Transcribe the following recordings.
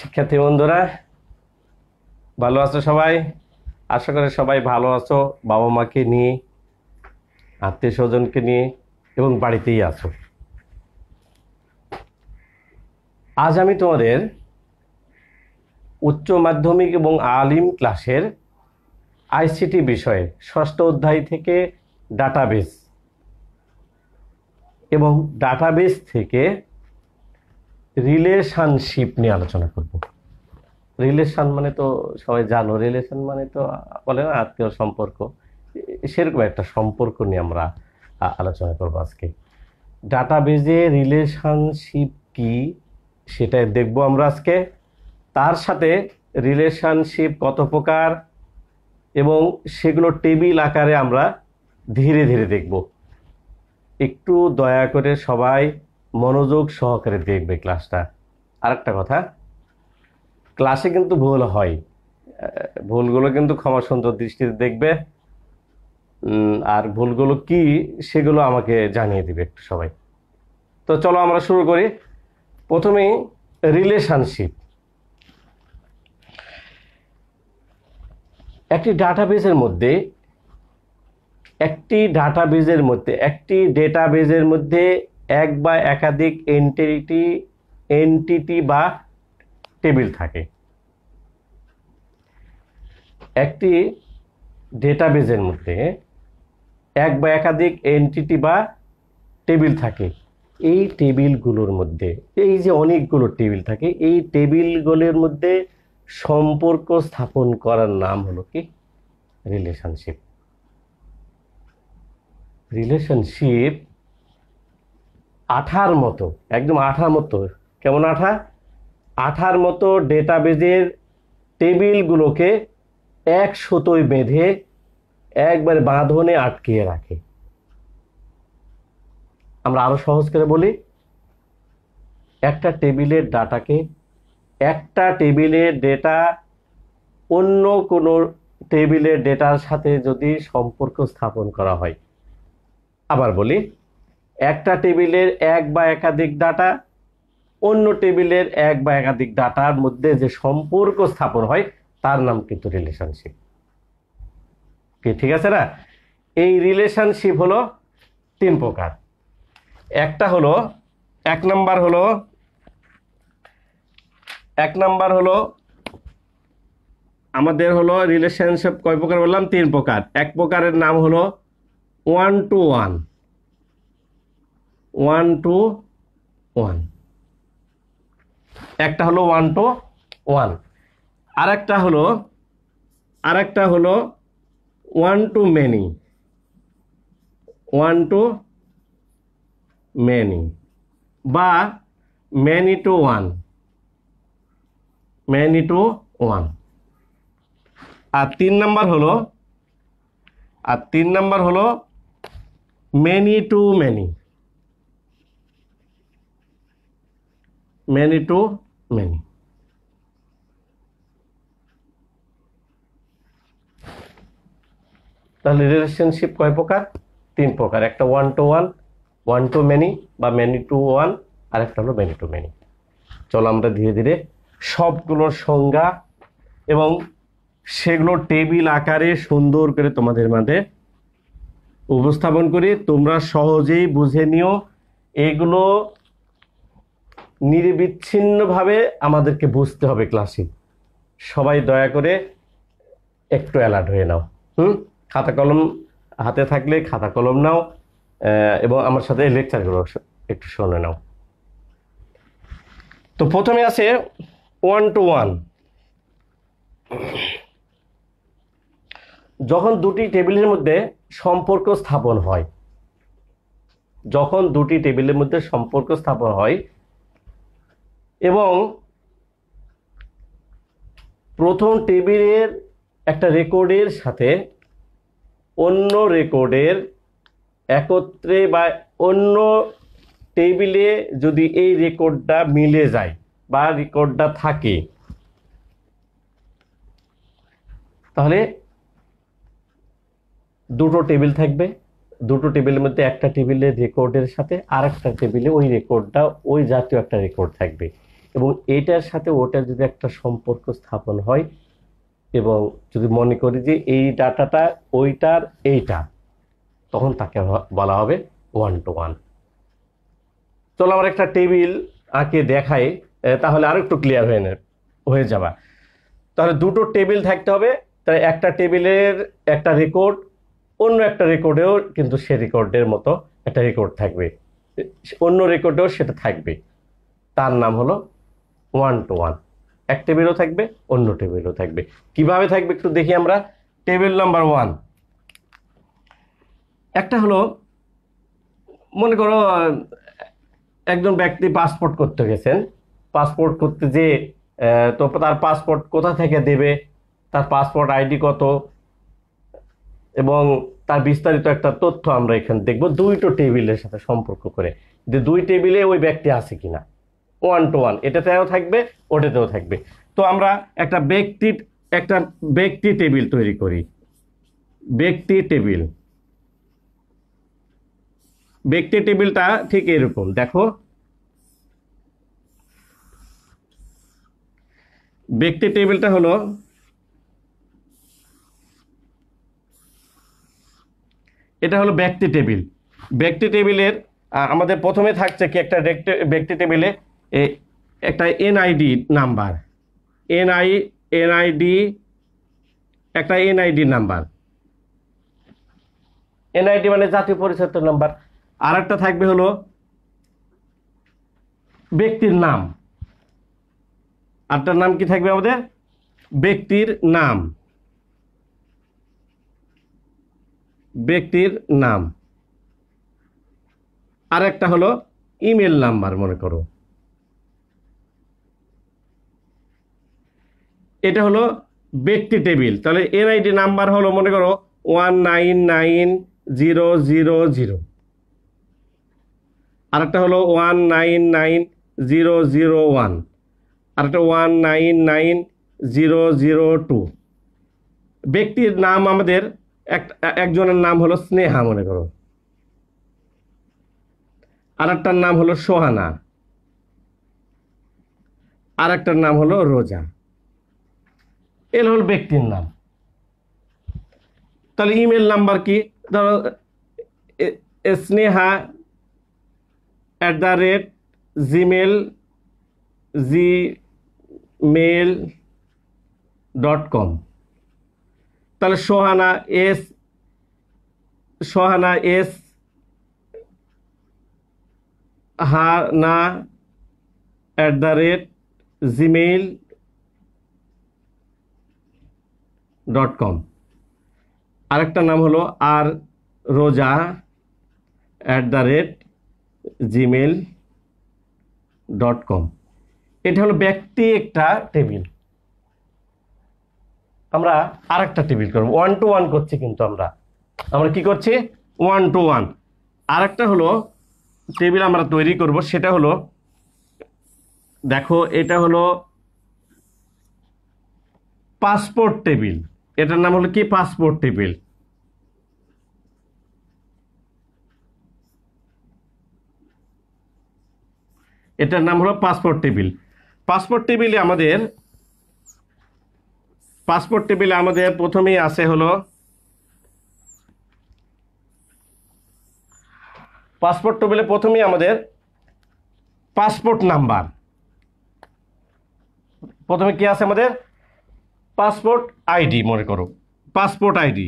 শিক্ষার্থী বন্ধুরা ভালো আছো সবাই আশা করি সবাই ভালো আছো বাবা মাকে নিয়ে আত্মীয় স্বজনকে নিয়ে এবং বাড়িতেই আছো আজ আমি তোমাদের উচ্চ মাধ্যমিক এবং আলিম ক্লাসের আইসিটি বিষয়ে ষষ্ঠ অধ্যায় থেকে ডাটাবেস এবং ডাটাবেস থেকে রিলেশনশিপ নিয়ে আলোচনা করব রিলেশন মানে তো সবাই জানো রিলেশন মানে তো বলে না আত্মীয় সম্পর্ক সেরকম একটা সম্পর্ক নিয়ে আমরা আলোচনা করব আজকে ডাটাবেজে রিলেশনশিপ কি সেটাই দেখব আমরা আজকে তার সাথে রিলেশনশিপ কত প্রকার এবং সেগুলো টেবিল আকারে আমরা ধীরে ধীরে দেখব একটু দয়া করে সবাই মনোযোগ সহকারে দেখবে ক্লাসটা আরেকটা কথা ক্লাসে কিন্তু ভুল হয় ভুলগুলো কিন্তু ক্ষমা সুন্দর দৃষ্টিতে দেখবে আর ভুলগুলো কি সেগুলো আমাকে জানিয়ে দিবে একটু সবাই তো চলো আমরা শুরু করি প্রথমেই রিলেশনশিপ একটি ডাটাবেজের মধ্যে একটি ডাটাবেজের মধ্যে একটি ডেটাবেজের মধ্যে এক বা একাধিক এনটিটি এনটিটি বা টেবিল থাকে একটি ডেটাবেজের মধ্যে এক বা একাধিক এনটিটি বা টেবিল থাকে এই টেবিলগুলোর মধ্যে এই যে অনেকগুলো টেবিল থাকে এই টেবিলগুলোর মধ্যে সম্পর্ক স্থাপন করার নাম হলো কি রিলেশনশিপ রিলেশনশিপ আঠার মতো একদম আঠার মতো কেমন আঠা আঠার মতো ডেটাবেজের টেবিলগুলোকে এক সুতোয় বেঁধে একবার বাঁধনে আটকিয়ে রাখে আমরা আরও সহজ করে বলি একটা টেবিলের ডাটাকে একটা টেবিলের ডেটা অন্য কোনো টেবিলের ডেটার সাথে যদি সম্পর্ক স্থাপন করা হয় আবার বলি একটা টেবিলের এক বা একাধিক ডাটা অন্য টেবিলের এক বা একাধিক ডাটার মধ্যে যে সম্পর্ক স্থাপন হয় তার নাম কিন্তু রিলেশনশিপ কি ঠিক আছে না এই রিলেশনশিপ হলো তিন প্রকার একটা হলো এক নাম্বার হলো এক নাম্বার হলো আমাদের হলো রিলেশনশিপ কয় প্রকার বললাম তিন প্রকার এক প্রকারের নাম হলো one to one one to one একটা হলো ওয়ান টু ওয়ান আর একটা হলো আর একটা হলো one to many one to many বা many to one many to one আর তিন নাম্বার হলো আর তিন নাম্বার হলো many to many many to many তাহলে রিলেশনশিপ কয় প্রকার তিন প্রকার একটা one to one one to many বা ম্যানি টু ওয়ান আর একটা হলো ম্যানি টু ম্যানি চলো আমরা ধীরে ধীরে সবগুলোর সংজ্ঞা এবং সেগুলো টেবিল আকারে সুন্দর করে তোমাদের মাঝে উপস্থাপন করি তোমরা সহজেই বুঝে নিও এগুলো নিরবিচ্ছিন্নভাবে আমাদেরকে বুঝতে হবে ক্লাসে সবাই দয়া করে একটু অ্যালার্ট হয়ে নাও হুম খাতা কলম হাতে থাকলে খাতা কলম নাও এবং আমার সাথে লেকচারগুলো একটু শুনে নাও তো প্রথমে আছে ওয়ান টু ওয়ান যখন দুটি টেবিলের মধ্যে সম্পর্ক স্থাপন হয় যখন দুটি টেবিলের মধ্যে সম্পর্ক স্থাপন হয় এবং প্রথম টেবিলের একটা রেকর্ডের সাথে অন্য রেকর্ডের একত্রে বা অন্য টেবিলে যদি এই রেকর্ডটা মিলে যায় বা রেকর্ডটা থাকে তাহলে দুটো টেবিল থাকবে দুটো টেবিলের মধ্যে একটা টেবিলের রেকর্ডের সাথে আর একটা টেবিলে ওই রেকর্ডটা ওই জাতীয় একটা রেকর্ড থাকবে এবং এটার সাথে ওটার যদি একটা সম্পর্ক স্থাপন হয় এবং যদি মনে করি যে এই ডাটাটা ওইটার এইটা তখন তাকে বলা হবে ওয়ান টু ওয়ান চলো আমার একটা টেবিল আঁকে দেখাই তাহলে আরও একটু ক্লিয়ার হয়ে হয়ে যাবা তাহলে দুটো টেবিল থাকতে হবে তাই একটা টেবিলের একটা রেকর্ড অন্য একটা রেকর্ডেও কিন্তু সে রেকর্ডের মতো একটা রেকর্ড থাকবে অন্য রেকর্ডেও সেটা থাকবে তার নাম হলো ওয়ান টু ওয়ান এক টেবিলও থাকবে অন্য টেবিলও থাকবে কিভাবে থাকবে একটু দেখি আমরা টেবিল নাম্বার ওয়ান একটা হলো মনে করো একজন ব্যক্তি পাসপোর্ট করতে গেছেন পাসপোর্ট করতে যে তো তার পাসপোর্ট কোথা থেকে দেবে তার পাসপোর্ট আইডি কত এবং তার বিস্তারিত একটা তথ্য আমরা এখানে দেখব দুইটো টেবিলের সাথে সম্পর্ক করে যে দুই টেবিলে ওই ব্যক্তি আছে কিনা ওয়ান টু ওয়ান এটাতেও থাকবে ওটাতেও থাকবে তো আমরা একটা ব্যক্তি একটা ব্যক্তি টেবিল তৈরি করি ব্যক্তি টেবিল ব্যক্তি টেবিলটা ঠিক এরকম দেখো ব্যক্তি টেবিলটা হলো এটা হলো ব্যক্তি টেবিল ব্যক্তি টেবিলের আমাদের প্রথমে থাকছে কি একটা ব্যক্তি টেবিলে একটা এনআইডি নাম্বার এনআই এনআইডি একটা এনআইডি নাম্বার এনআইডি মানে জাতীয় পরিচয়পত্র নাম্বার আর একটা থাকবে হলো ব্যক্তির নাম আরটার নাম কি থাকবে আমাদের ব্যক্তির নাম ব্যক্তির নাম আর একটা হলো ইমেল নাম্বার মনে করো এটা হলো ব্যক্তি টেবিল তাহলে এর আইডি নাম্বার হলো মনে করো one nine nine zero zero zero আরেকটা হলো one nine nine zero zero one আর একটা one nine nine zero zero two ব্যক্তির নাম আমাদের এক একজনের নাম হলো স্নেহা মনে করো আর একটার নাম হলো সোহানা আর একটার নাম হলো রোজা এল হল ব্যক্তির নাম তাহলে ইমেল নাম্বার কি ধরো Sneha at the rate Gmail G mail dot com তাহলে সোহানা এস সোহানা এস হা না at the rate Gmail dot com আরেকটা নাম হলো আর Roza at the rate Gmail dot com এটা হলো ব্যক্তি একটা টেবিল আমরা আর একটা টেবিল করব ওয়ান টু ওয়ান করছি কিন্তু আমরা আমরা কি করছি ওয়ান টু ওয়ান আর একটা হলো টেবিল আমরা তৈরি করব সেটা হলো দেখো এটা হলো পাসপোর্ট টেবিল এটার নাম হলো কি পাসপোর্ট টেবিল এটার নাম হলো পাসপোর্ট টেবিল পাসপোর্ট টেবিলে আমাদের পাসপোর্ট টেবিলে আমাদের প্রথমেই আছে হলো পাসপোর্ট টেবিলে প্রথমেই আমাদের পাসপোর্ট নাম্বার প্রথমে কি আছে আমাদের পাসপোর্ট আইডি মনে করো পাসপোর্ট আইডি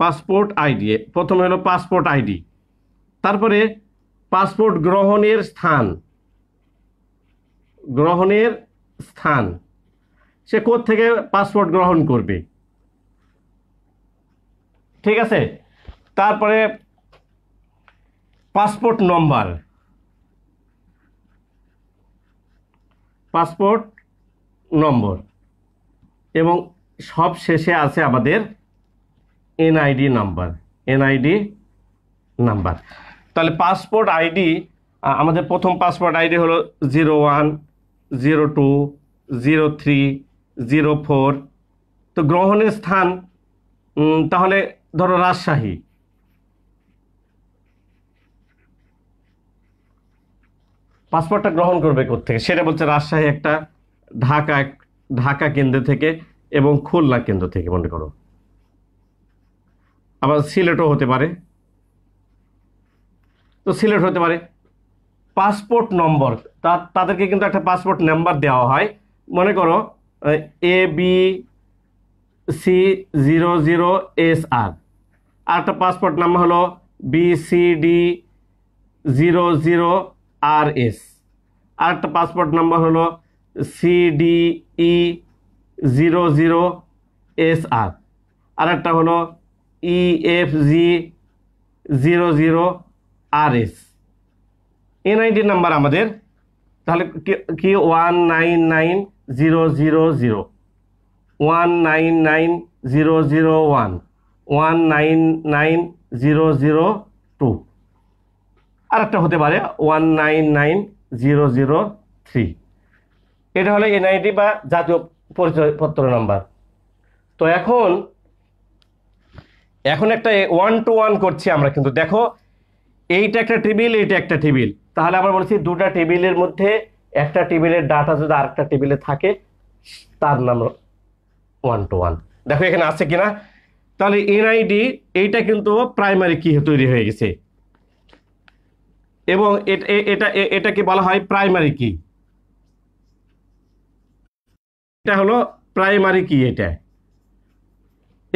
পাসপোর্ট আইডি প্রথমে হলো পাসপোর্ট আইডি তারপরে পাসপোর্ট গ্রহণের স্থান গ্রহণের স্থান সে থেকে পাসপোর্ট গ্রহণ করবে ঠিক আছে তারপরে পাসপোর্ট নম্বর পাসপোর্ট নম্বর এবং সব শেষে আছে আমাদের এনআইডি নাম্বার এনআইডি নাম্বার তাহলে পাসপোর্ট আইডি আমাদের প্রথম পাসপোর্ট আইডি হলো zero one zero two zero three zero four তো গ্রহণের স্থান তাহলে ধরো রাজশাহী পাসপোর্টটা গ্রহণ করবে থেকে সেটা বলছে রাজশাহী একটা ঢাকা ঢাকা কেন্দ্র থেকে এবং খুলনা কেন্দ্র থেকে মনে করো আবার সিলেটও হতে পারে তো সিলেট হতে পারে পাসপোর্ট নম্বর তা তাদেরকে কিন্তু একটা পাসপোর্ট নাম্বার দেওয়া হয় মনে করো A B C zero zero S R আর একটা পাসপোর্ট নাম্বার হলো B C D zero zero R S R একটা পাসপোর্ট নাম্বার হলো CDE zero zero S R আর একটা হলো E F G zero zero R S NID number আমাদের তাহলে কি one nine nine zero zero zero one nine nine zero zero one one nine nine zero zero two আর একটা হতে পারে one nine nine zero zero three এটা হলো NID বা জাতীয় পরিচয়পত্র নাম্বার তো এখন এখন একটা ওয়ান টু ওয়ান করছি আমরা কিন্তু দেখো এইটা একটা টেবিল এইটা একটা টেবিল তাহলে আমরা বলছি দুটা টেবিলের মধ্যে একটা টেবিলের ডাটা যদি আরেকটা টেবিলে থাকে তার নাম ওয়ান টু ওয়ান দেখো এখানে আছে কিনা তাহলে এনআইডি এইটা কিন্তু প্রাইমারি কি তৈরি হয়ে গেছে এবং এটা এটাকে বলা হয় প্রাইমারি কি এটা হলো প্রাইমারি কি এটা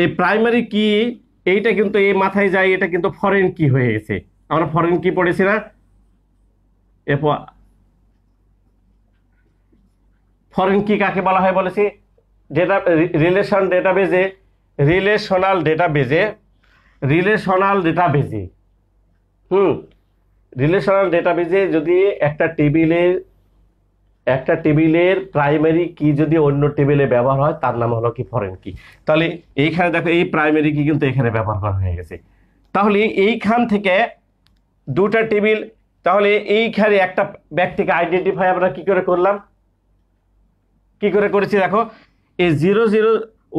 এই প্রাইমারি কি এইটা কিন্তু এই মাথায় যায় এটা কিন্তু ফরেন কি হয়ে গেছে আমরা ফরেন কি পড়েছি না ফরেন কি কাকে বলা হয় বলেছি ডেটা রিলেশন ডেটাবেজে রিলেশনাল ডেটাবেজে রিলেশনাল ডেটাবেজে হুম রিলেশনাল ডেটাবেজে যদি একটা টেবিলে একটা টেবিলের প্রাইমারি কি যদি অন্য টেবিলে ব্যবহার হয় তার নাম হলো কি ফরেন কি তাহলে এইখানে দেখো এই প্রাইমারি কি কিন্তু এখানে ব্যবহার করা হয়ে গেছে তাহলে এইখান থেকে দুটা টেবিল তাহলে এইখানে একটা ব্যক্তিকে আইডেন্টিফাই আমরা কি করে করলাম কি করে করেছি দেখো এই zero zero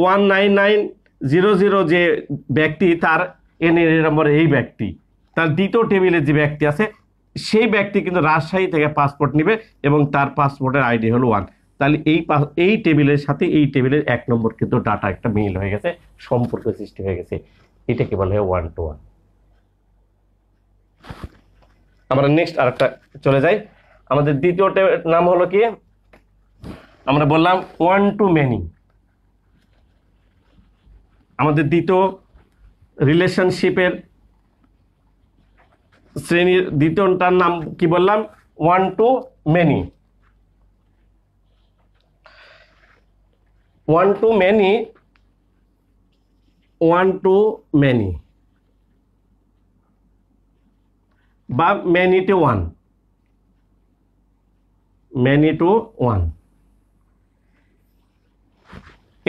one nine nine zero zero যে ব্যক্তি তার এন এ নম্বর এই ব্যক্তি তার দ্বিতীয় টেবিলে যে ব্যক্তি আছে সেই ব্যক্তি কিন্তু রাজশাহী থেকে পাসপোর্ট নেবে এবং তার পাসপোর্টের আইডি হলো ওয়ান তাহলে এই এই টেবিলের সাথে এই টেবিলের এক নম্বর কিন্তু ডাটা একটা মিল হয়ে গেছে সম্পর্ক সৃষ্টি হয়ে গেছে এটাকে বলা হয় ওয়ান টু ওয়ান আমরা নেক্সট আর একটা চলে যাই আমাদের দ্বিতীয় নাম হলো কি আমরা বললাম ওয়ান টু মেনি আমাদের দ্বিতীয় রিলেশনশিপের শ্রেণীর দ্বিতীয়টার নাম কি বললাম one to many one to many one to many বা many to one many to one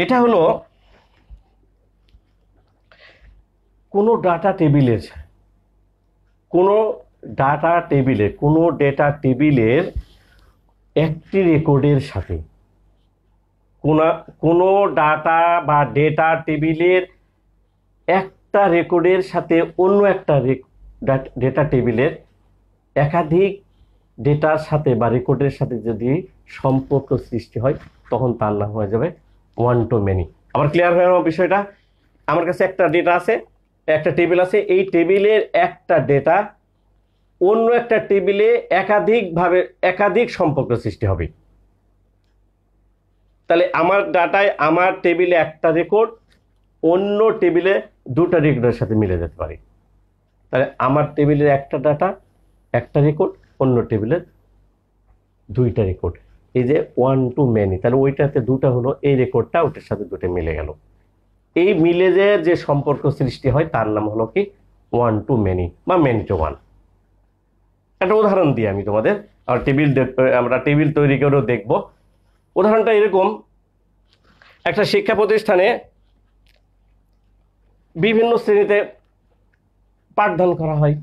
এটা হলো কোনো ডাটা টেবিলের কোনো ডাটা টেবিলে কোনো ডেটা টেবিলের একটি রেকর্ডের সাথে কোনো কোনো ডাটা বা ডেটা টেবিলের একটা রেকর্ডের সাথে অন্য একটা ডেটা টেবিলের একাধিক ডেটার সাথে বা রেকর্ডের সাথে যদি সম্পর্ক সৃষ্টি হয় তখন তার নাম হয়ে যাবে ওয়ান টু মেনি আবার ক্লিয়ার হয়ে বিষয়টা আমার কাছে একটা ডেটা আছে একটা টেবিল আছে এই টেবিলের একটা ডেটা অন্য একটা টেবিলে একাধিকভাবে একাধিক সম্পর্ক সৃষ্টি হবে তাহলে আমার ডাটায় আমার টেবিলে একটা রেকর্ড অন্য টেবিলে দুটা রেকর্ডের সাথে মিলে যেতে পারে তাহলে আমার টেবিলের একটা ডাটা একটা রেকর্ড অন্য টেবিলের দুইটা রেকর্ড এই যে ওয়ান টু মেনি তাহলে ওইটাতে দুটা হলো এই রেকর্ডটা ওটার সাথে দুটো মিলে গেল এই মিলেজের যে সম্পর্ক সৃষ্টি হয় তার নাম হলো কি ওয়ান টু মেনি বা মেন টু ওয়ান একটা উদাহরণ দিই আমি তোমাদের আর টেবিল আমরা টেবিল তৈরি করেও দেখব উদাহরণটা এরকম একটা শিক্ষা প্রতিষ্ঠানে বিভিন্ন শ্রেণীতে পাঠদান করা হয়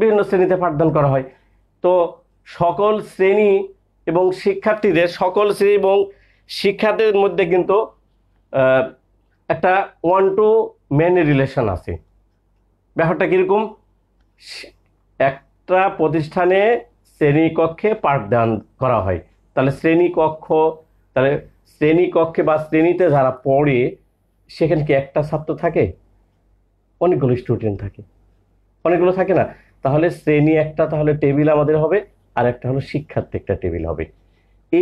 বিভিন্ন শ্রেণীতে পাঠদান করা হয় তো সকল শ্রেণী এবং শিক্ষার্থীদের সকল শ্রেণী এবং শিক্ষার্থীদের মধ্যে কিন্তু একটা ওয়ান টু মেন রিলেশন আছে ব্যাপারটা কীরকম একটা প্রতিষ্ঠানে শ্রেণীকক্ষে পাঠদান করা হয় তাহলে শ্রেণীকক্ষ তাহলে শ্রেণীকক্ষে বা শ্রেণীতে যারা পড়ে সেখানে কি একটা ছাত্র থাকে অনেকগুলো স্টুডেন্ট থাকে অনেকগুলো থাকে না তাহলে শ্রেণী একটা তাহলে টেবিল আমাদের হবে আর একটা হলো শিক্ষার্থী একটা টেবিল হবে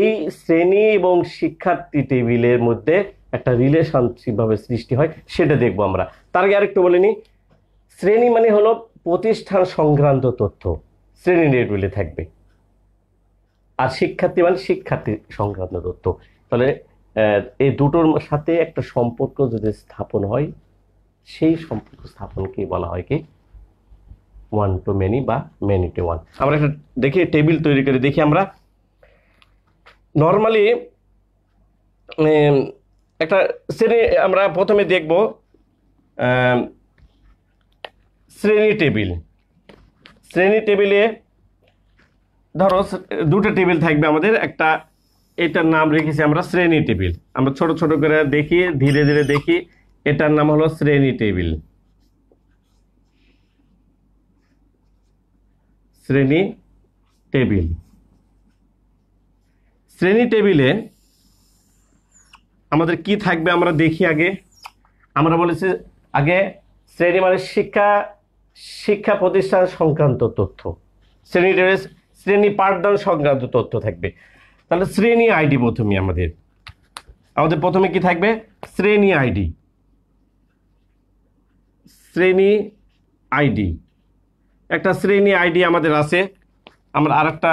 এই শ্রেণী এবং শিক্ষার্থী টেবিলের মধ্যে একটা রিলেশনশিপভাবে সৃষ্টি হয় সেটা দেখব আমরা তার আগে আরেকটু বলে নিই শ্রেণী মানে হলো প্রতিষ্ঠান সংক্রান্ত তথ্য শ্রেণী রেটগুলি থাকবে আর শিক্ষার্থী মানে শিক্ষার্থী সংক্রান্ত তথ্য তাহলে এই দুটোর সাথে একটা সম্পর্ক যদি স্থাপন হয় সেই সম্পর্ক স্থাপনকে বলা হয় কি ওয়ান টু মেনি বা মেনি টু ওয়ান আমরা একটা দেখি টেবিল তৈরি করে দেখি আমরা নর্মালি একটা শ্রেণী আমরা প্রথমে দেখব শ্রেণী টেবিল শ্রেণী টেবিলে ধরো দুটো টেবিল থাকবে আমাদের একটা এটার নাম রেখেছি আমরা শ্রেণী টেবিল আমরা ছোট ছোট করে দেখি ধীরে ধীরে দেখি এটার নাম হলো শ্রেণী টেবিল শ্রেণী টেবিল শ্রেণী টেবিলে আমাদের কি থাকবে আমরা দেখি আগে আমরা বলেছি আগে শ্রেণী মানে শিক্ষা শিক্ষা প্রতিষ্ঠান সংক্রান্ত তথ্য শ্রেণী শ্রেণী পাঠদান সংক্রান্ত তথ্য থাকবে তাহলে শ্রেণী আইডি প্রথমে আমাদের আমাদের প্রথমে কি থাকবে শ্রেণী আইডি শ্রেণী আইডি একটা শ্রেণী আইডি আমাদের আছে আমরা আর একটা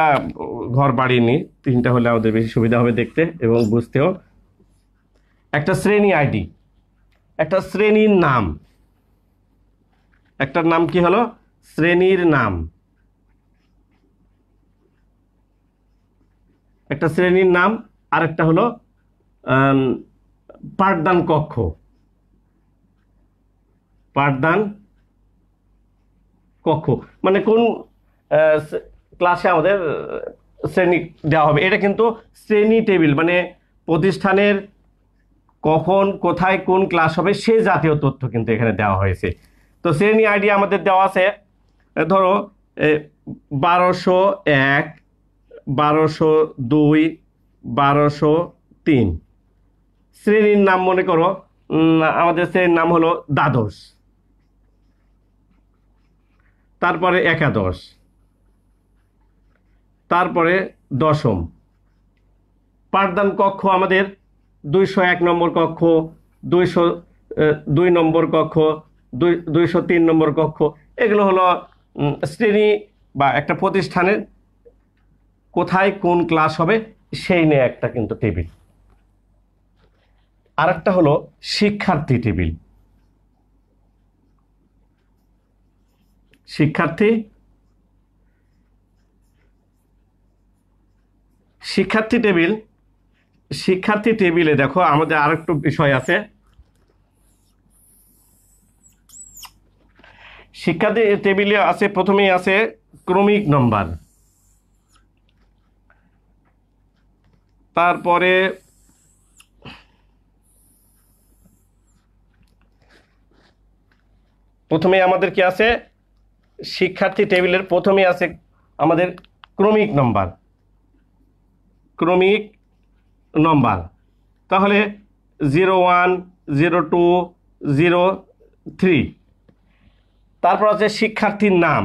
ঘর বাড়িয়ে নিই তিনটা হলে আমাদের বেশি সুবিধা হবে দেখতে এবং বুঝতেও একটা শ্রেণী আইডি একটা শ্রেণীর নাম একটার নাম কি হলো শ্রেণীর নাম একটা শ্রেণীর নাম আর একটা হলো পাঠদান কক্ষ পাঠদান কক্ষ মানে কোন ক্লাসে আমাদের শ্রেণী দেওয়া হবে এটা কিন্তু শ্রেণী টেবিল মানে প্রতিষ্ঠানের কখন কোথায় কোন ক্লাস হবে সে জাতীয় তথ্য কিন্তু এখানে দেওয়া হয়েছে তো শ্রেণী আইডি আমাদের দেওয়া আছে ধরো বারোশো এক বারোশো দুই বারোশো তিন শ্রেণীর নাম মনে করো আমাদের শ্রেণীর নাম হলো দ্বাদশ তারপরে একাদশ তারপরে দশম পাঠদান কক্ষ আমাদের দুইশো এক নম্বর কক্ষ দুইশো দুই নম্বর কক্ষ দুই দুইশো তিন নম্বর কক্ষ এগুলো হলো শ্রেণী বা একটা প্রতিষ্ঠানের কোথায় কোন ক্লাস হবে সেই নিয়ে একটা কিন্তু টেবিল আর একটা হলো শিক্ষার্থী টেবিল শিক্ষার্থী শিক্ষার্থী টেবিল শিক্ষার্থী টেবিলে দেখো আমাদের আরেকটু বিষয় আছে শিক্ষার্থী টেবিলে আছে প্রথমেই আছে ক্রমিক নম্বর তারপরে প্রথমে আমাদের কি আছে শিক্ষার্থী টেবিলের প্রথমে আছে আমাদের ক্রমিক নম্বর ক্রমিক নম্বর তাহলে zero one zero two zero three তারপর আছে শিক্ষার্থীর নাম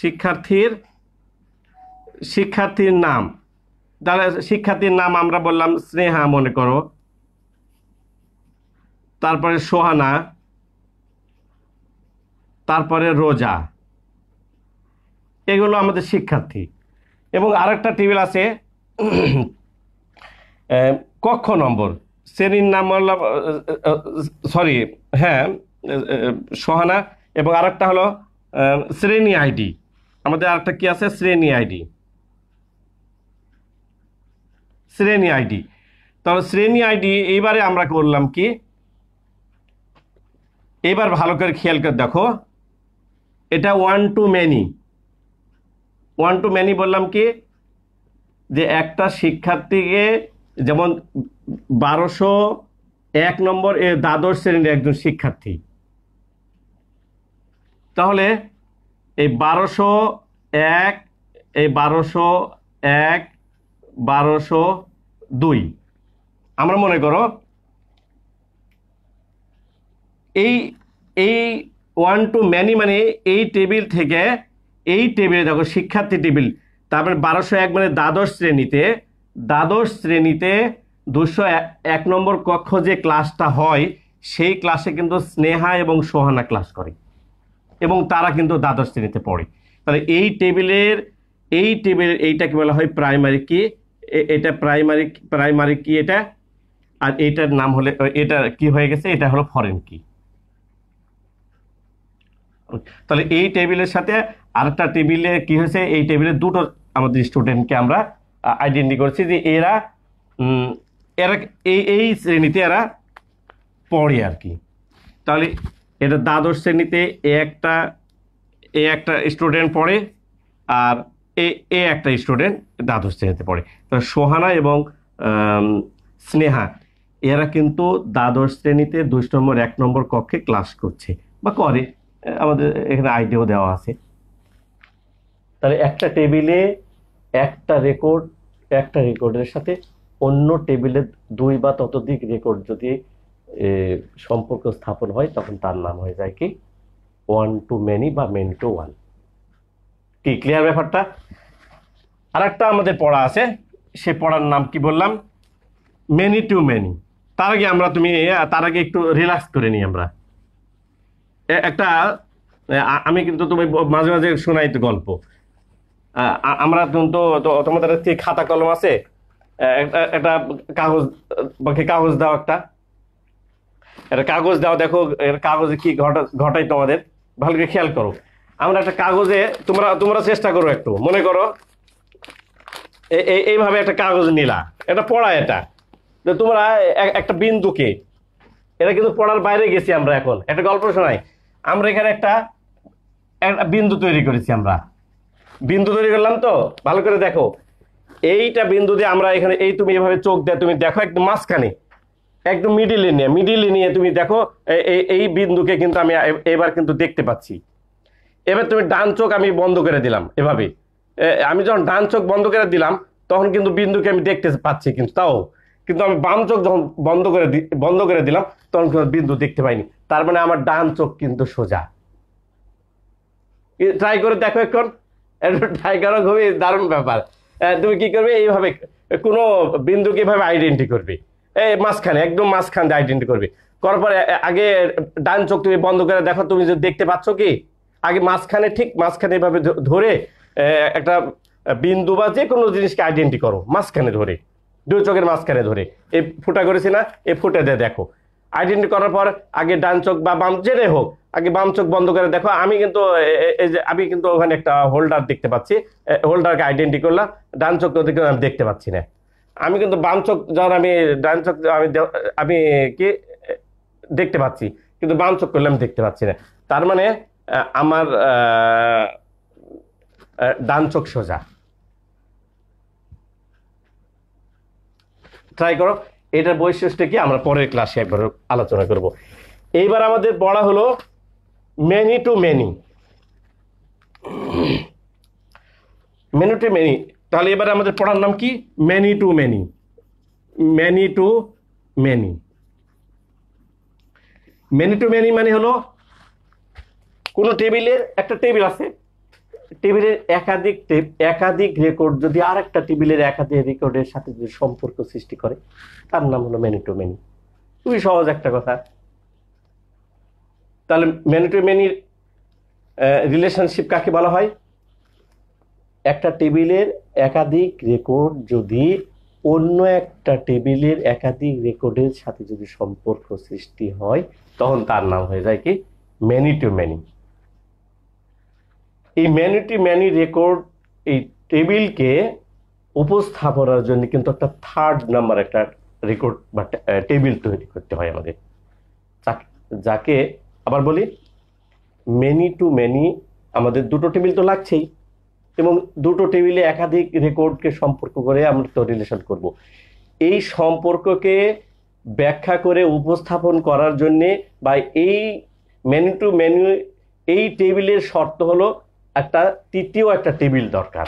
শিক্ষার্থীর শিক্ষার্থীর নাম তাহলে শিক্ষার্থীর নাম আমরা বললাম স্নেহা মনে করো তারপরে সোহানা তারপরে রোজা এগুলো আমাদের শিক্ষার্থী এবং আরেকটা টেবিল আছে কক্ষ নম্বর শ্রেণীর নাম সরি হ্যাঁ সহানা এবং আরেকটা হলো শ্রেণী আইডি আমাদের আরেকটা কি আছে শ্রেণী আইডি শ্রেণী আইডি তবে শ্রেণী আইডি এইবারে আমরা করলাম কি এবার ভালো করে খেয়াল করে দেখো এটা one to many one to many বললাম কি যে একটা শিক্ষার্থীকে যেমন বারোশো এক নম্বর দ্বাদশ শ্রেণীর একজন শিক্ষার্থী তাহলে এই বারোশো এক এই বারোশো এক বারোশো দুই আমরা মনে করো এই এই ওয়ান টু ম্যানি মানে এই টেবিল থেকে এই টেবিলে দেখো শিক্ষার্থী টেবিল তারপরে বারোশো এক মানে দ্বাদশ শ্রেণীতে দ্বাদশ শ্রেণীতে দুশো এক নম্বর কক্ষ যে ক্লাসটা হয় সেই ক্লাসে কিন্তু স্নেহা এবং সোহানা ক্লাস করে এবং তারা কিন্তু দ্বাদশ শ্রেণীতে পড়ে তাহলে এই টেবিলের এই টেবিলের এইটাকে বলা হয় প্রাইমারি কি এটা প্রাইমারি প্রাইমারি কি এটা আর এটার নাম হলে এটা কি হয়ে গেছে এটা হলো ফরেন কি তাহলে এই টেবিলের সাথে আরেকটা টেবিলে কি হয়েছে এই টেবিলে দুটো আমাদের স্টুডেন্টকে আমরা আইডেন্টি করছি যে এরা এরা এই এই শ্রেণীতে এরা পড়ে আর কি তাহলে এটা দ্বাদশ শ্রেণীতে এ একটা এ একটা স্টুডেন্ট পড়ে আর এ এ একটা স্টুডেন্ট দ্বাদশ শ্রেণীতে পড়ে তাহলে সোহানা এবং স্নেহা এরা কিন্তু দ্বাদশ শ্রেণীতে দুই নম্বর এক নম্বর কক্ষে ক্লাস করছে বা করে আমাদের এখানে আইডিও দেওয়া আছে তাহলে একটা টেবিলে একটা রেকর্ড একটা রেকর্ডের সাথে অন্য টেবিলে দুই বা ততোধিক রেকর্ড যদি সম্পর্ক স্থাপন হয় তখন তার নাম হয়ে যায় কি ওয়ান টু মেনি বা মেন টু ওয়ান কি ক্লিয়ার ব্যাপারটা আর একটা আমাদের পড়া আছে সে পড়ার নাম কি বললাম মেনি টু মেনি তার আগে আমরা তুমি তার আগে একটু রিল্যাক্স করে নিই আমরা একটা আমি কিন্তু তুমি মাঝে মাঝে শোনাই তো গল্প আমরা তো তোমাদের কি খাতা কলম আছে একটা কাগজ বাকি কাগজ দাও একটা একটা কাগজ দাও দেখো এর কাগজে কি ঘটাই তোমাদের ভালো করে খেয়াল করো আমরা একটা কাগজে তোমরা তোমরা চেষ্টা করো একটু মনে করো এইভাবে একটা কাগজ নিলা এটা পড়া এটা তোমরা একটা বিন্দুকে এটা কিন্তু পড়ার বাইরে গেছি আমরা এখন একটা গল্প শোনাই আমরা এখানে একটা একটা বিন্দু তৈরি করেছি আমরা বিন্দু তৈরি করলাম তো ভালো করে দেখো এইটা বিন্দু দিয়ে আমরা এখানে এই তুমি এভাবে চোখ দেয় তুমি দেখো একদম মাঝখানে একদম মিডিলে নিয়ে মিডিলে নিয়ে তুমি দেখো এই বিন্দুকে কিন্তু আমি এবার কিন্তু দেখতে পাচ্ছি এবার তুমি ডান চোখ আমি বন্ধ করে দিলাম এভাবে আমি যখন ডান চোখ বন্ধ করে দিলাম তখন কিন্তু বিন্দুকে আমি দেখতে পাচ্ছি কিন্তু তাও কিন্তু আমি বাম চোখ যখন বন্ধ করে বন্ধ করে দিলাম তখন কিন্তু বিন্দু দেখতে পাইনি তার মানে আমার ডান চোখ কিন্তু সোজা ট্রাই করে দেখো এখন টাইগারও খুবই দারুণ ব্যাপার তুমি কি করবে এইভাবে কোনো বিন্দুকে এভাবে আইডেন্টি করবে এই মাঝখানে একদম মাঝখান দিয়ে আইডেন্টি করবে করার পরে আগে ডান চোখ তুমি বন্ধ করে দেখো তুমি যদি দেখতে পাচ্ছ কি আগে মাঝখানে ঠিক মাঝখানে এভাবে ধরে একটা বিন্দু বা যে কোনো জিনিসকে আইডেন্টি করো মাঝখানে ধরে দুই চোখের মাঝখানে ধরে এই ফুটা করেছি না এই ফুটে দিয়ে দেখো আইডেন্টি করার পর আগে ডান চোখ বা বাম জেনে হোক আগে বাম চোখ বন্ধ করে দেখো আমি কিন্তু এই যে আমি কিন্তু ওখানে একটা হোল্ডার দেখতে পাচ্ছি হোল্ডারকে আইডেন্টি করলাম ডান চোখ ওদিকে আমি দেখতে পাচ্ছি না আমি কিন্তু বাম চোখ যখন আমি ডান চোখ আমি আমি কি দেখতে পাচ্ছি কিন্তু বাম চোখ করলে আমি দেখতে পাচ্ছি না তার মানে আমার ডান চোখ সোজা ট্রাই করো এটার বৈশিষ্ট্য কি আমরা পরের ক্লাসে একবার আলোচনা করব এইবার আমাদের পড়া হলো many to many many to many তাহলে এবার আমাদের পড়ার নাম কি many to many many to many many to many মানে হলো কোনো টেবিলের একটা টেবিল আছে টেবিলের একাধিক টেপ একাধিক রেকর্ড যদি আর একটা টেবিলের একাধিক রেকর্ডের সাথে যদি সম্পর্ক সৃষ্টি করে তার নাম হলো মেনি খুবই সহজ একটা কথা তাহলে ম্যানির রিলেশনশিপ কাকে বলা হয় একটা টেবিলের একাধিক রেকর্ড যদি অন্য একটা টেবিলের একাধিক রেকর্ডের সাথে যদি সম্পর্ক সৃষ্টি হয় তখন তার নাম হয়ে যায় কি ম্যানি টু ম্যানি এই ম্যানি টু ম্যানি রেকর্ড এই টেবিলকে উপস্থাপনার জন্য কিন্তু একটা থার্ড নাম্বার একটা রেকর্ড বা টেবিল তৈরি করতে হয় আমাদের যাকে আবার বলি মেনি টু মেনি আমাদের দুটো টেবিল তো লাগছেই এবং দুটো টেবিলে একাধিক রেকর্ডকে সম্পর্ক করে আমরা তো রিলেশন করব। এই সম্পর্ককে ব্যাখ্যা করে উপস্থাপন করার জন্যে বা এই মেনু টু মেনু এই টেবিলের শর্ত হলো একটা তৃতীয় একটা টেবিল দরকার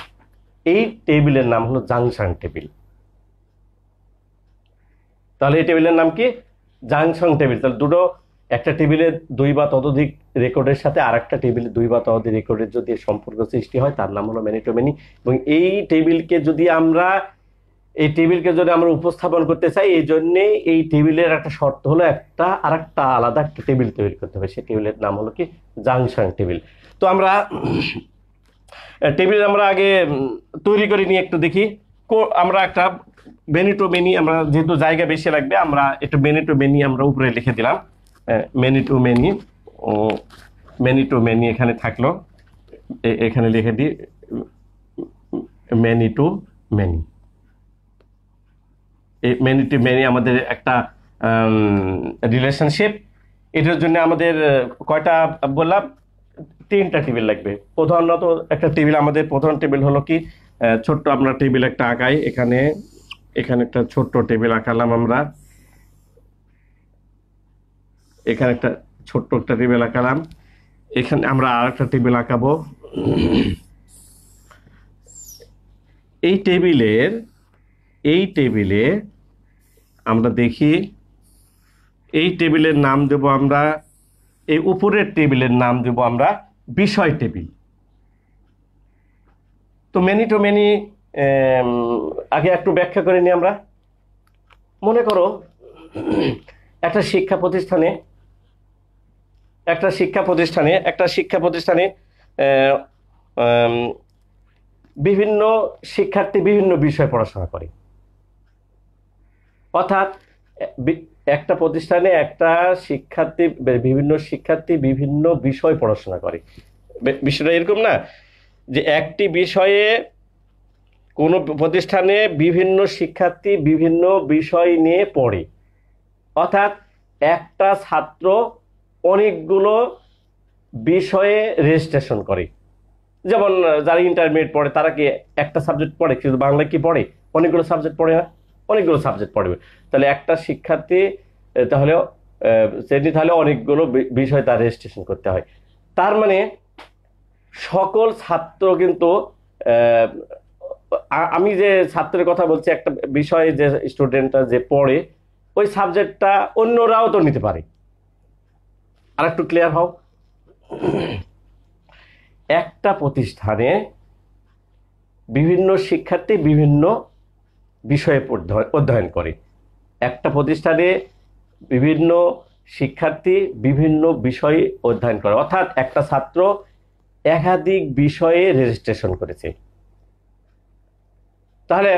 এই টেবিলের নাম হলো জাংশন টেবিল তাহলে এই টেবিলের নাম কি জাংশন টেবিল তাহলে দুটো একটা টেবিলের দুই বা ততোধিক রেকর্ডের সাথে আর একটা টেবিলের দুই বা ততোধিক রেকর্ডের যদি সম্পর্ক সৃষ্টি হয় তার নাম হলো ম্যানি এবং এই টেবিলকে যদি আমরা এই টেবিলকে যদি আমরা উপস্থাপন করতে চাই এই জন্যে এই টেবিলের একটা শর্ত হলো একটা আর একটা আলাদা একটা টেবিল তৈরি করতে হবে সেই টেবিলের নাম হলো কি জাংশন টেবিল তো আমরা টেবিল আমরা আগে তৈরি করে নিয়ে একটু দেখি আমরা একটা মেনি টু মেনি আমরা যেহেতু জায়গা বেশি লাগবে আমরা একটু মেনি টু মেনি আমরা উপরে লিখে দিলাম many to many many to many এখানে থাকলো এখানে লিখে দিই many to many many to many আমাদের একটা রিলেশনশিপ এটার জন্য আমাদের কয়টা বললাম তিনটা টেবিল লাগবে প্রধানত একটা টেবিল আমাদের প্রধান টেবিল হলো কি ছোট্ট আমরা টেবিল একটা আঁকাই এখানে এখানে একটা ছোট্ট টেবিল আঁকালাম আমরা এখানে একটা ছোট্ট একটা টেবিল আঁকালাম এখানে আমরা আর একটা টেবিল আঁকাবো এই টেবিলের এই টেবিলে আমরা দেখি এই টেবিলের নাম দেব আমরা এই উপরের টেবিলের নাম দেব আমরা বিষয় টেবিল তো মেনি টু মেনি আগে একটু ব্যাখ্যা করে নি আমরা মনে করো একটা শিক্ষা প্রতিষ্ঠানে একটা শিক্ষা প্রতিষ্ঠানে একটা শিক্ষা প্রতিষ্ঠানে বিভিন্ন শিক্ষার্থী বিভিন্ন বিষয়ে পড়াশোনা করে অর্থাৎ একটা প্রতিষ্ঠানে একটা শিক্ষার্থী বিভিন্ন শিক্ষার্থী বিভিন্ন বিষয় পড়াশোনা করে বিষয়টা এরকম না যে একটি বিষয়ে কোনো প্রতিষ্ঠানে বিভিন্ন শিক্ষার্থী বিভিন্ন বিষয় নিয়ে পড়ে অর্থাৎ একটা ছাত্র অনেকগুলো বিষয়ে রেজিস্ট্রেশন করে যেমন যারা ইন্টারমিডিয়েট পড়ে তারা কি একটা সাবজেক্ট পড়ে কিন্তু বাংলা কি পড়ে অনেকগুলো সাবজেক্ট পড়ে না অনেকগুলো সাবজেক্ট পড়বে তাহলে একটা শিক্ষার্থী তাহলে সেটি তাহলে অনেকগুলো বিষয় তার রেজিস্ট্রেশন করতে হয় তার মানে সকল ছাত্র কিন্তু আমি যে ছাত্রের কথা বলছি একটা বিষয়ে যে স্টুডেন্টরা যে পড়ে ওই সাবজেক্টটা অন্যরাও তো নিতে পারে আর একটু ক্লিয়ার হও একটা প্রতিষ্ঠানে বিভিন্ন শিক্ষার্থী বিভিন্ন বিষয়ে অধ্যয়ন করে একটা প্রতিষ্ঠানে বিভিন্ন শিক্ষার্থী বিভিন্ন বিষয়ে অধ্যয়ন করে অর্থাৎ একটা ছাত্র একাধিক বিষয়ে রেজিস্ট্রেশন করেছে তাহলে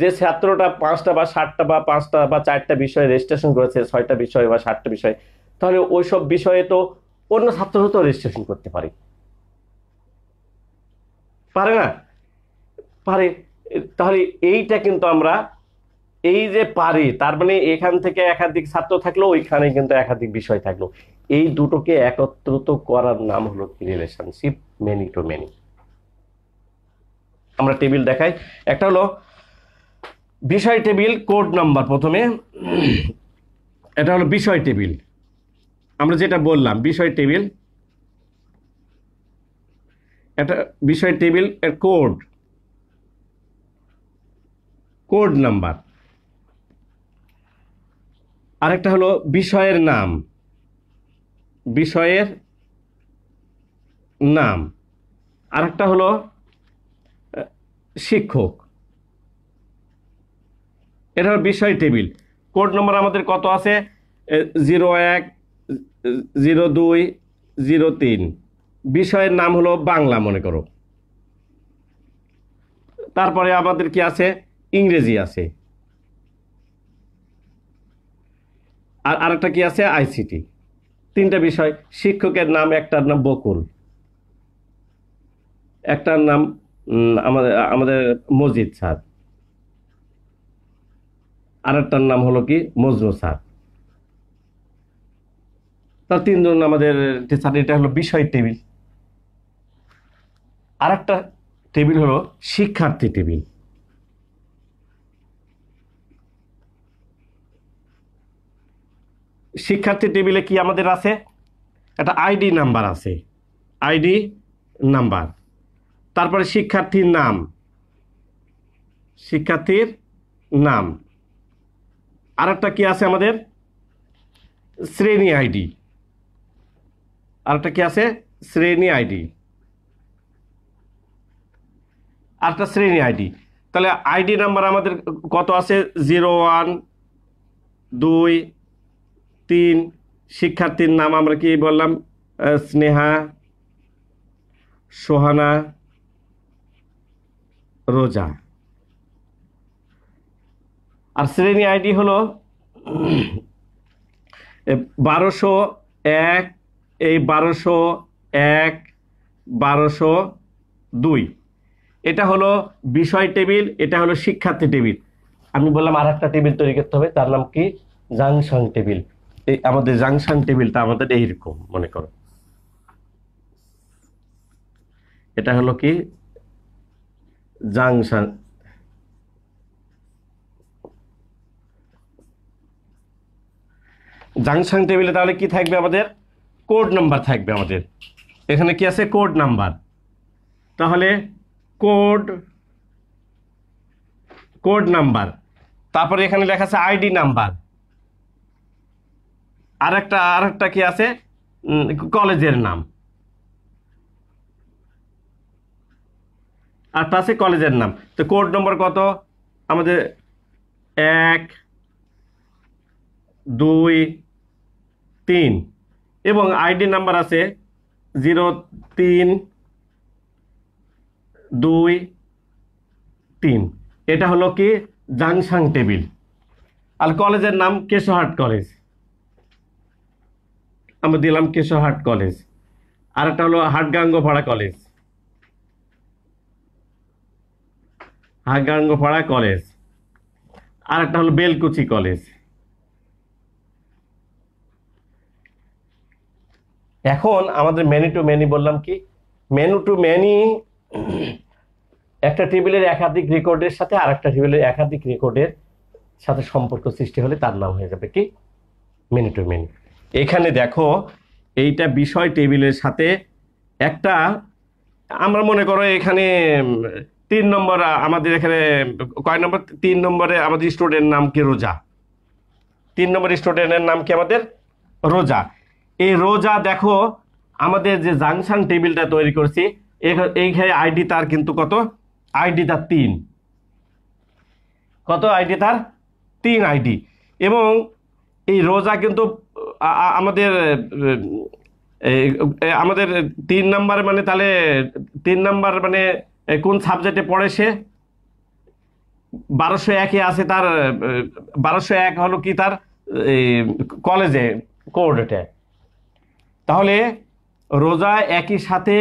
যে ছাত্রটা পাঁচটা বা সাতটা বা পাঁচটা বা চারটা বিষয়ে রেজিস্ট্রেশন করেছে ছয়টা বিষয় বা সাতটা বিষয় তাহলে ওইসব বিষয়ে তো অন্য ছাত্র তো রেজিস্ট্রেশন করতে পারে পারে না পারে তাহলে এইটা কিন্তু আমরা এই যে পারি তার মানে এখান থেকে একাধিক ছাত্র থাকলো ওইখানে কিন্তু একাধিক বিষয় থাকলো এই দুটোকে একত্রিত করার নাম হলো রিলেশনশিপ মেনি টু মেনি আমরা টেবিল দেখাই একটা হলো বিষয় টেবিল কোড নাম্বার প্রথমে এটা হলো বিষয় টেবিল আমরা যেটা বললাম বিষয় টেবিল এটা বিষয় টেবিল এর কোড কোড নাম্বার আরেকটা হলো বিষয়ের নাম বিষয়ের নাম আরেকটা হলো শিক্ষক এটা হলো বিষয় টেবিল কোড নম্বর আমাদের কত আছে জিরো এক জিরো দুই জিরো তিন বিষয়ের নাম হলো বাংলা মনে করো তারপরে আমাদের কি আছে ইংরেজি আছে আর আরেকটা কি আছে আইসিটি তিনটা বিষয় শিক্ষকের নাম একটার নাম বকুল একটার নাম আমাদের আমাদের মজিদ স্যার আরেকটার নাম হলো কি মজনু স্যার তার তিনজন আমাদের টিচার এটা হলো বিষয় টেবিল আরেকটা টেবিল হলো শিক্ষার্থী টেবিল শিক্ষার্থী টেবিলে কি আমাদের আছে একটা আইডি নাম্বার আছে আইডি নাম্বার তারপরে শিক্ষার্থীর নাম শিক্ষার্থীর নাম আর একটা কী আছে আমাদের শ্রেণী আইডি আর একটা কী আছে শ্রেণী আইডি আর একটা শ্রেণী আইডি তাহলে আইডি নাম্বার আমাদের কত আছে জিরো ওয়ান দুই তিন শিক্ষার্থীর নাম আমরা কি বললাম স্নেহা সোহানা রোজা আর শ্রেণী আইডি হলো বারোশো এক এই বারোশো এক বারোশো দুই এটা হলো বিষয় টেবিল এটা হলো শিক্ষার্থী টেবিল আমি বললাম আর একটা টেবিল তৈরি করতে হবে তার নাম কি জাংশন টেবিল এই আমাদের জাংশন টেবিলটা আমাদের এইরকম মনে করো এটা হলো কি জাংশন জাংশন টেবিলে তাহলে কি থাকবে আমাদের কোড নাম্বার থাকবে আমাদের এখানে কি আছে কোড নাম্বার তাহলে কোড কোড নাম্বার তারপরে এখানে লেখা আছে আইডি নাম্বার আর একটা আর একটা কি আছে কলেজের নাম আরটা আছে কলেজের নাম তো কোড নম্বর কত আমাদের এক দুই তিন এবং আইডি নাম্বার আছে জিরো তিন দুই তিন এটা হলো কি জাংশাং টেবিল আর কলেজের নাম কেশোহাট কলেজ আমরা দিলাম কেশবহাট কলেজ আর একটা হলো হাটগাঙ্গপাড়া কলেজ হাটগাঙ্গপাড়া কলেজ আর একটা হলো বেলকুচি কলেজ এখন আমাদের ম্যানি টু ম্যানি বললাম কি ম্যানু টু ম্যানি একটা টেবিলের একাধিক রেকর্ডের সাথে আর একটা টেবিলের একাধিক রেকর্ডের সাথে সম্পর্ক সৃষ্টি হলে তার নাম হয়ে যাবে কি মেনি টু মেনি এখানে দেখো এইটা বিষয় টেবিলের সাথে একটা আমরা মনে করো এখানে তিন নম্বর আমাদের এখানে কয় নম্বর তিন নম্বরে আমাদের স্টুডেন্ট নাম কি রোজা তিন নম্বর স্টুডেন্টের নাম কি আমাদের রোজা এই রোজা দেখো আমাদের যে জাংশন টেবিলটা তৈরি করছি এইখানে আইডি তার কিন্তু কত আইডি তার তিন কত আইডি তার তিন আইডি এবং এই রোজা কিন্তু আমাদের আমাদের তিন নাম্বার মানে তাহলে তিন নাম্বার মানে কোন সাবজেক্টে পড়ে সে বারোশো একে আছে তার বারোশো এক হলো কি তার কলেজে কোর্ডেটে তাহলে রোজা একই সাথে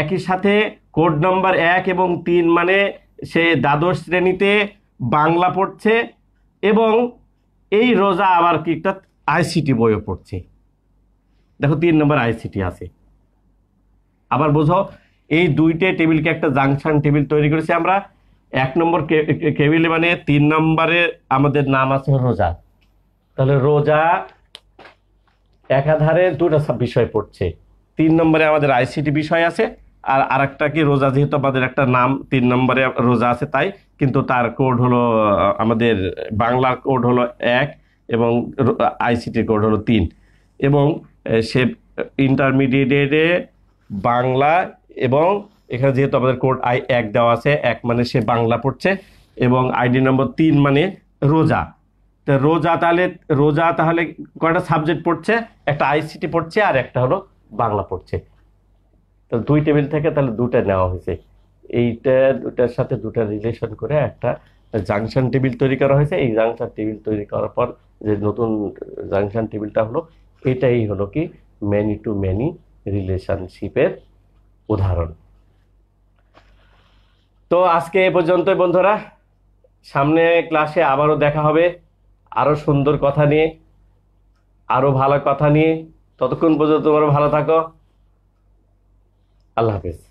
একই সাথে কোড নাম্বার এক এবং তিন মানে সে দ্বাদশ শ্রেণীতে বাংলা পড়ছে এবং এই রোজা আবার কি একটা আইসিটি বইয়ে পড়ছে দেখো তিন নম্বর আইসিটি আছে আবার বোঝো এই দুইটে টেবিলকে একটা জাংশন টেবিল তৈরি করেছি আমরা এক নম্বর কেবিলে মানে তিন নম্বরে আমাদের নাম আছে রোজা তাহলে রোজা একাধারে দুটা বিষয় পড়ছে তিন নম্বরে আমাদের আইসিটি বিষয় আছে আর আরেকটা কি রোজা যেহেতু আমাদের একটা নাম তিন নম্বরে রোজা আছে তাই কিন্তু তার কোড হলো আমাদের বাংলার কোড হলো এক এবং আইসিটি কোড হলো তিন এবং সে ইন্টারমিডিয়েটে বাংলা এবং এখানে যেহেতু আমাদের কোড আই এক দেওয়া আছে এক মানে সে বাংলা পড়ছে এবং আইডি নম্বর তিন মানে রোজা তো রোজা তাহলে রোজা তাহলে কয়টা সাবজেক্ট পড়ছে একটা আইসিটি পড়ছে আর একটা হলো বাংলা পড়ছে তাহলে দুই টেবিল থেকে তাহলে দুটা নেওয়া হয়েছে এইটা দুটার সাথে দুটা রিলেশন করে একটা জাংশন টেবিল তৈরি করা হয়েছে এই জাংশন টেবিল তৈরি করার পর যে নতুন জাংশন টেবিলটা হলো এটাই হলো কি ম্যানি টু ম্যানি রিলেশনশিপের উদাহরণ তো আজকে এ পর্যন্তই বন্ধুরা সামনে ক্লাসে আবারও দেখা হবে আরও সুন্দর কথা নিয়ে আরও ভালো কথা নিয়ে ততক্ষণ পর্যন্ত তোমরা ভালো থাকো আল্লাহ হাফিজ